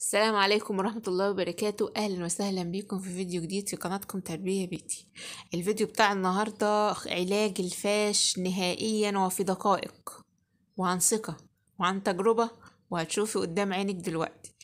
السلام عليكم ورحمة الله وبركاته أهلا وسهلا بكم في فيديو جديد في قناتكم تربية بيتي الفيديو بتاع النهاردة علاج الفاش نهائيا وفي دقائق وعن ثقة وعن تجربة وهتشوفي قدام عينك دلوقتي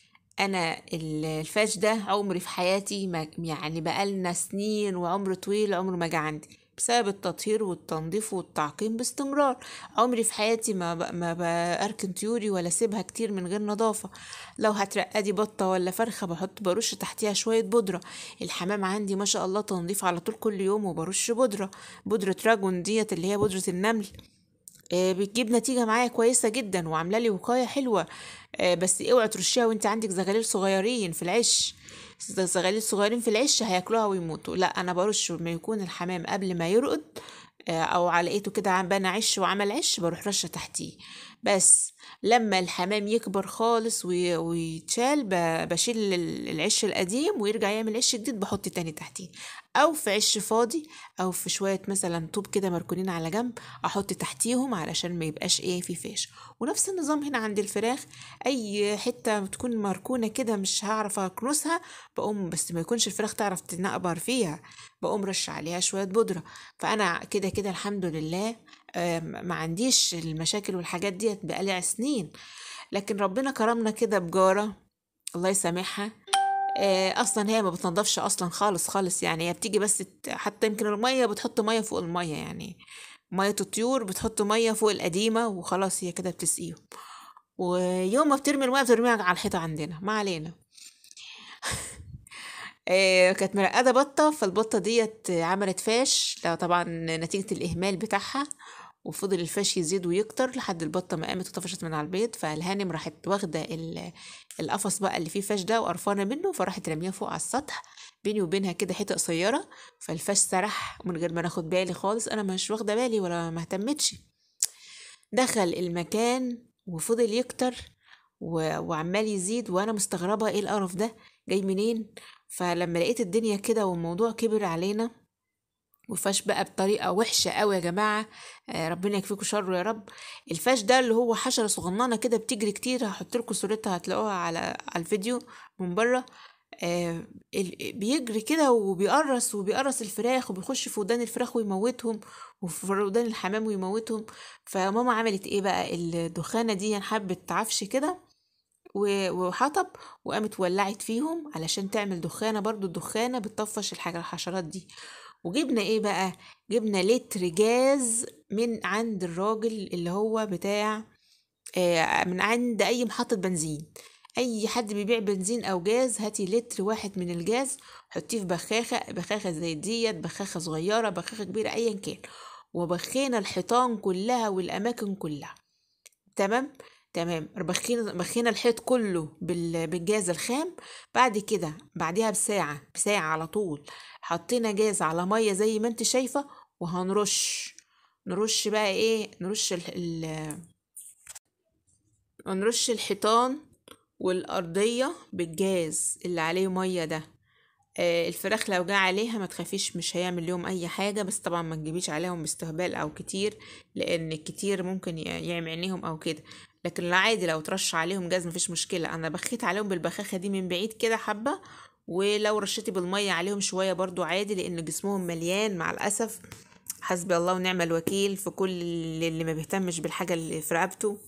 أنا الفاش ده عمري في حياتي ما يعني بقالنا سنين وعمر طويل عمره ما جه عندي بسبب التطهير والتنظيف والتعقيم باستمرار عمري في حياتي ما ب... ما بأركن طيوري ولا سيبها كتير من غير نظافة لو هترقدي بطة ولا فرخة بحط برش تحتيها شوية بودرة الحمام عندي ما شاء الله تنظيف على طول كل يوم وبرش بودرة بودرة راجون ديت اللي هي بودرة النمل آه، بتجيب نتيجة معايا كويسة جدا وعاملة لي وقاية حلوة آه، بس اوعي ترشيها وانت عندك زغاليل صغيرين في العش الصغيرين الصغيرين في العش هياكلوها ويموتوا لا انا برش ما يكون الحمام قبل ما يرقد آه، او علقته كده بنى عش وعمل عش بروح رشه تحتيه بس لما الحمام يكبر خالص ويتشال بشيل العش القديم ويرجع يعمل عش جديد بحط تاني تحتيه او في عش فاضي او في شويه مثلا طوب كده مركونين على جنب احط تحتيهم علشان ما يبقاش ايه في فاش ونفس النظام هنا عند الفراخ اي حته تكون مركونه كده مش هعرف اكنسها بقوم بس ما يكونش الفراخ تعرف تنقبر فيها بقوم رش عليها شويه بودره فانا كده كده الحمد لله ما عنديش المشاكل والحاجات ديت بقالي سنين لكن ربنا كرمنا كده بجارة الله يسامحها آه، اصلا هي ما بتنضفش اصلا خالص خالص يعني هي بتيجي بس حتى يمكن الميه بتحط ميه فوق الميه يعني ميه الطيور بتحط ميه فوق القديمه وخلاص هي كده بتسقيهم ويوم ما بترمي الميه بترميها على الحيطه عندنا ما علينا آه، كانت مرقده بطه فالبطه ديت عملت فاش طبعا نتيجه الاهمال بتاعها وفضل الفاش يزيد ويكتر لحد البطة ما قامت وطفشت من على البيض فالهانم راحت واخدة القفص بقى اللي فيه فاش ده وقرفانة منه فراحت رميها فوق على السطح بيني وبينها كده حتة قصيرة فالفاش سرح من غير ما ناخد بالي خالص أنا مش واخدة بالي ولا ما اهتمتش دخل المكان وفضل يكتر وعمال يزيد وأنا مستغربة إيه القرف ده جاي منين فلما لقيت الدنيا كده والموضوع كبر علينا وفاش بقى بطريقه وحشه قوي يا جماعه آه، ربنا يكفيكم شره يا رب الفاش ده اللي هو حشره صغننه كده بتجري كتير هحط لكم صورتها هتلاقوها على على الفيديو من بره آه، بيجري كده وبيقرص وبيقرص الفراخ وبيخش في ودان الفراخ ويموتهم وفي ودان الحمام ويموتهم فماما عملت ايه بقى الدخانه دي يعني حبت عفش كده وحطب وقامت ولعت فيهم علشان تعمل دخانه برضو الدخانه بتطفش الحشرات دي وجبنا ايه بقى جبنا لتر جاز من عند الراجل اللي هو بتاع آه، من عند اي محطه بنزين اي حد بيبيع بنزين او جاز هاتي لتر واحد من الجاز حطيه في بخاخه بخاخه زي ديت بخاخه صغيره بخاخه كبيره ايا كان وبخينا الحيطان كلها والاماكن كلها تمام تمام بخينا بخينا الحيط كله بالجاز الخام بعد كده بعدها بساعة بساعة على طول حطينا جاز على مية زي ما انت شايفة وهنرش نرش بقى ايه نرش ال ال نرش الحيطان والأرضية بالجاز اللي عليه مية ده آه، الفراخ لو جه عليها ما تخافيش مش هيعمل لهم اي حاجه بس طبعا ما تجيبيش عليهم باستهبال او كتير لان كتير ممكن يعمل عينيهم او كده لكن العادي لو ترش عليهم جاز مفيش مشكلة أنا بخيت عليهم بالبخاخة دي من بعيد كده حبة ولو رشيتي بالمية عليهم شوية برضو عادي لأن جسمهم مليان مع الأسف حسبي الله ونعم الوكيل في كل اللي ما بيهتمش بالحاجة اللي في رقبته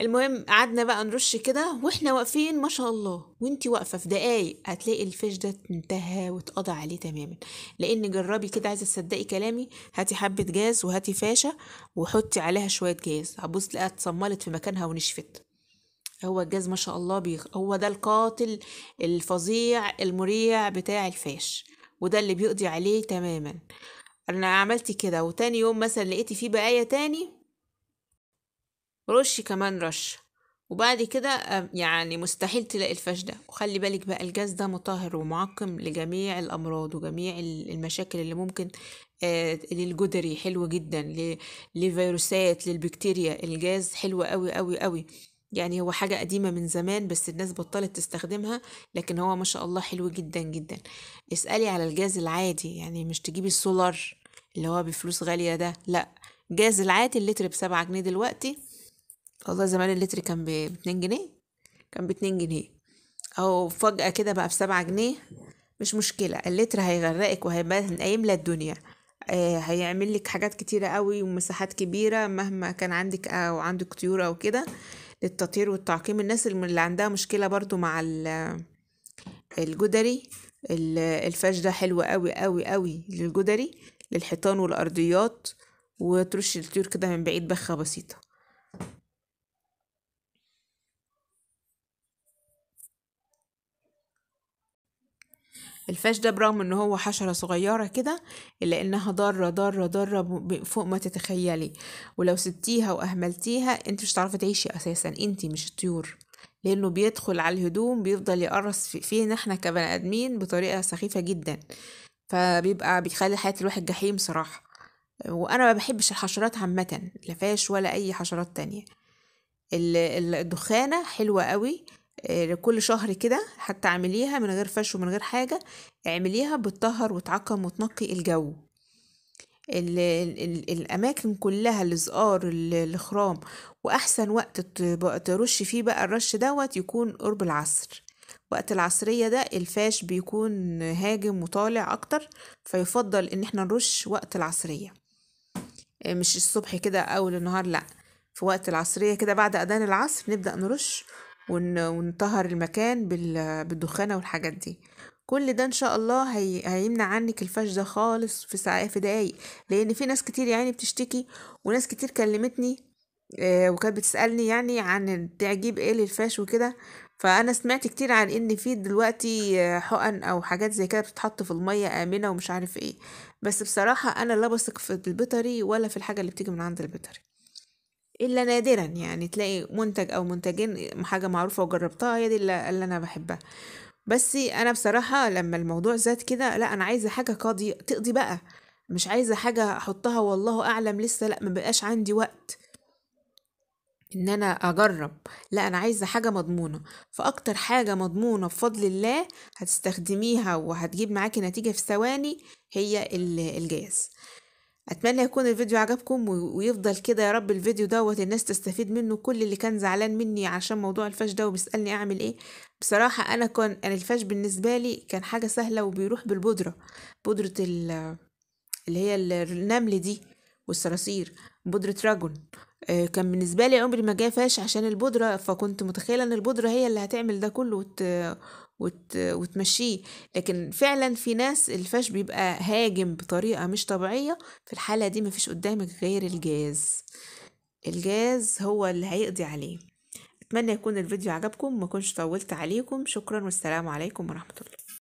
المهم قعدنا بقى نرش كده واحنا واقفين ما شاء الله وانتي واقفه في دقايق هتلاقي الفيش ده انتهى واتقضى عليه تماما لان جربي كده عايزه تصدقي كلامي هاتي حبه جاز وهاتي فاشه وحطي عليها شويه جاز هتبص تلاقيها اتصملت في مكانها ونشفت هو الجاز ما شاء الله بيخ... هو ده القاتل الفظيع المريع بتاع الفاش وده اللي بيقضي عليه تماما انا عملت كده وتاني يوم مثلا لقيتي فيه بقايا تاني رش كمان رش وبعد كده يعني مستحيل تلاقي الفش ده وخلي بالك بقى الجاز ده مطهر ومعقم لجميع الامراض وجميع المشاكل اللي ممكن آه، للجدري حلو جدا لفيروسات للبكتيريا الجاز حلو قوي قوي قوي يعني هو حاجة قديمة من زمان بس الناس بطلت تستخدمها لكن هو ما شاء الله حلو جدا جدا اسألي على الجاز العادي يعني مش تجيبي السولار اللي هو بفلوس غالية ده لا جاز العادي اللتر بسبعة جنيه دلوقتي والله زمان اللتر كان باتنين جنيه كان باتنين جنيه أو فجأة كده بقى بسبعة جنيه مش مشكلة اللتر هيغرقك وهيبقى ايام الدنيا آه، هيعمل لك حاجات كتيرة قوي ومساحات كبيرة مهما كان عندك أو عندك طيور أو كده للتطهير والتعقيم الناس اللي عندها مشكلة برضو مع الجدري الفاش ده حلو قوي قوي قوي للجدري للحيطان والأرضيات وترش الطيور كده من بعيد بخة بسيطة الفاش ده برغم ان هو حشرة صغيرة كده إلا إنها ضارة ضارة ضارة فوق ما تتخيلي ولو سبتيها وأهملتيها انت مش هتعرفي تعيشي أساسا انت مش الطيور لأنه بيدخل على الهدوم بيفضل يقرص فينا احنا كبني آدمين بطريقة سخيفة جدا فبيبقى بيخلي حياة الواحد جحيم صراحة وأنا ما بحبش الحشرات عامة لا فاش ولا أي حشرات تانية الدخانة حلوة قوي آه، كل شهر كده حتى اعمليها من غير فش ومن غير حاجة اعمليها بتطهر وتعقم وتنقي الجو ال الـ الأماكن كلها الزقار الخرام وأحسن وقت ترش فيه بقى الرش دوت يكون قرب العصر وقت العصرية ده الفاش بيكون هاجم وطالع أكتر فيفضل إن احنا نرش وقت العصرية آه، مش الصبح كده أول النهار لأ في وقت العصرية كده بعد أذان العصر نبدأ نرش ونطهر المكان بالدخانة والحاجات دي كل ده ان شاء الله هي... هيمنع عنك الفش ده خالص في ساعات في دقايق لان في ناس كتير يعني بتشتكي وناس كتير كلمتني آه، وكانت بتسالني يعني عن تعجيب ايه للفاش وكده فانا سمعت كتير عن ان في دلوقتي آه، حقن او حاجات زي كده بتتحط في الميه امنه ومش عارف ايه بس بصراحه انا لا بثق في البيطري ولا في الحاجه اللي بتيجي من عند البيطري إلا نادرا يعني تلاقي منتج أو منتجين حاجة معروفة وجربتها هي دي اللي, اللي أنا بحبها بس أنا بصراحة لما الموضوع زاد كده لا أنا عايزة حاجة قاضي تقضي بقى مش عايزة حاجة أحطها والله أعلم لسه لا مبقاش عندي وقت ان انا اجرب لا انا عايزه حاجه مضمونه فاكتر حاجه مضمونه بفضل الله هتستخدميها وهتجيب معاكي نتيجه في ثواني هي الجاز اتمنى يكون الفيديو عجبكم ويفضل كده يا رب الفيديو دوت الناس تستفيد منه كل اللي كان زعلان مني عشان موضوع الفاش ده وبيسالني اعمل ايه بصراحه انا كان انا الفاش بالنسبه لي كان حاجه سهله وبيروح بالبودره بودره اللي هي النمل دي والصراصير بودره راجون آه، كان بالنسبه لي عمري ما جه فاش عشان البودره فكنت متخيله ان البودره هي اللي هتعمل ده كله وت... وت... وتمشيه لكن فعلا في ناس الفاش بيبقى هاجم بطريقة مش طبيعية في الحالة دي مفيش قدامك غير الجاز الجاز هو اللي هيقضي عليه أتمنى يكون الفيديو عجبكم ما كنتش طولت عليكم شكرا والسلام عليكم ورحمة الله